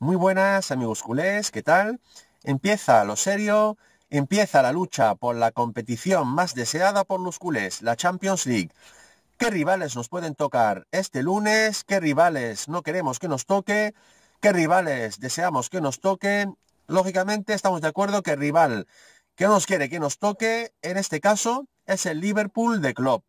Muy buenas amigos culés, ¿qué tal? Empieza lo serio, empieza la lucha por la competición más deseada por los culés, la Champions League. ¿Qué rivales nos pueden tocar este lunes? ¿Qué rivales no queremos que nos toque? ¿Qué rivales deseamos que nos toque? Lógicamente estamos de acuerdo que el rival que nos quiere que nos toque, en este caso, es el Liverpool de Club.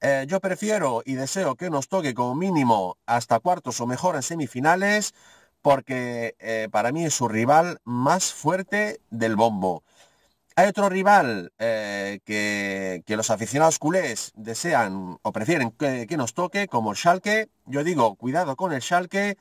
Eh, yo prefiero y deseo que nos toque como mínimo hasta cuartos o mejor en semifinales, porque eh, para mí es su rival más fuerte del bombo. Hay otro rival eh, que, los aficionados culés desean o prefieren que, que, nos toque, como el Schalke. Yo digo, cuidado con el Schalke,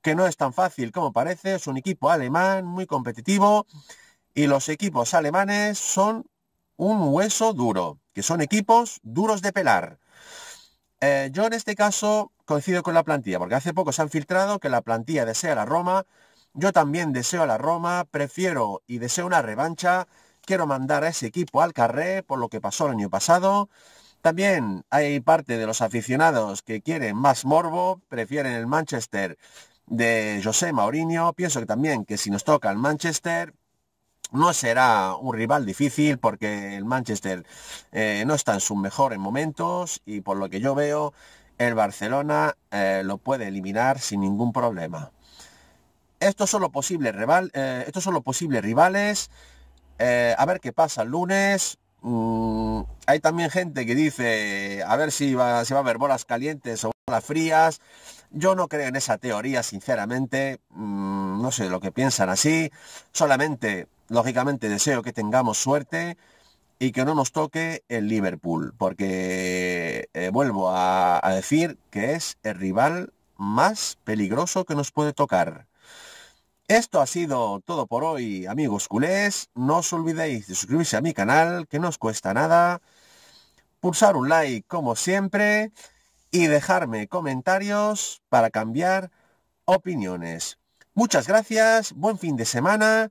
que no es tan fácil como parece. Es un equipo alemán muy competitivo y los equipos alemanes son un hueso duro, que son equipos duros de pelar. Eh, yo en este caso coincido con la plantilla, porque hace poco se han filtrado que la plantilla desea la Roma, yo también deseo la Roma, prefiero y deseo una revancha, quiero mandar a ese equipo al carré por lo que pasó el año pasado. También hay parte de los aficionados que quieren más morbo, prefieren el Manchester de José Mourinho, pienso que también que si nos toca el Manchester, no será un rival difícil porque el Manchester eh, no está en su mejor en momentos y por lo que yo veo el Barcelona eh, lo puede eliminar sin ningún problema. Estos son los posibles, eh, rivales. a ver qué pasa el lunes. Mm, hay también gente que dice a ver si va, a haber bolas calientes o bolas frías. Yo no creo en esa teoría, sinceramente. Mm, no sé lo que piensan así. Solamente lógicamente deseo que tengamos suerte y que no nos toque el Liverpool, porque eh, vuelvo a, a, decir que es el rival más peligroso que nos puede tocar. Esto ha sido todo por hoy, amigos culés. No os olvidéis de suscribirse a mi canal, que no os cuesta nada. Pulsar un like, como siempre, y dejarme comentarios para cambiar opiniones. Muchas gracias, buen fin de semana